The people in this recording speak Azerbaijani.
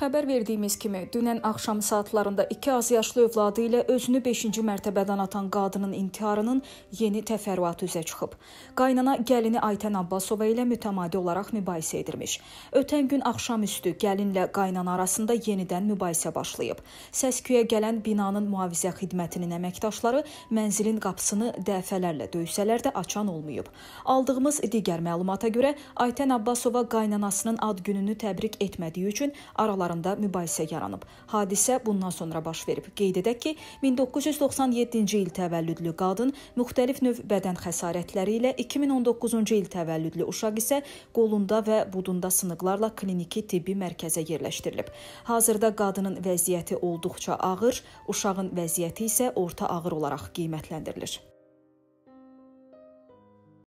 Xəbər verdiyimiz kimi, dünən axşam saatlarında 2 az yaşlı övladı ilə özünü 5-ci mərtəbədən atan qadının intiharının yeni təfərrüatı üzə çıxıb. Qaynana gəlini Aytən Abbasova ilə mütəmadi olaraq mübahisə edirmiş. Ötən gün axşam üstü gəlinlə qaynana arasında yenidən mübahisə başlayıb. Səs-küyə gələn binanın mühafizə xidmətinin əməkdaşları mənzilin qapısını dəfələrlə döysələr də açan olmayıb. Aldığımız digər məlumata görə Aytən Abbasova qaynanasının ad gününü təbrik etmədiyi üçün aralarında arasında mübahisə yaranıb. Hadisə bundan sonra baş verib. Qeyd edək ki, 1997-ci il təvəllüdlü qadın müxtəlif növ bədən xəsarətləri ilə 2019-cu il təvəllüdlü uşaq isə qolunda və budunda sınıqlarla kliniki tibbi mərkəzə yerləşdirilib. Hazırda qadının vəziyyəti olduqca ağır, uşağın vəziyyəti isə orta ağır olaraq qiymətləndirilir.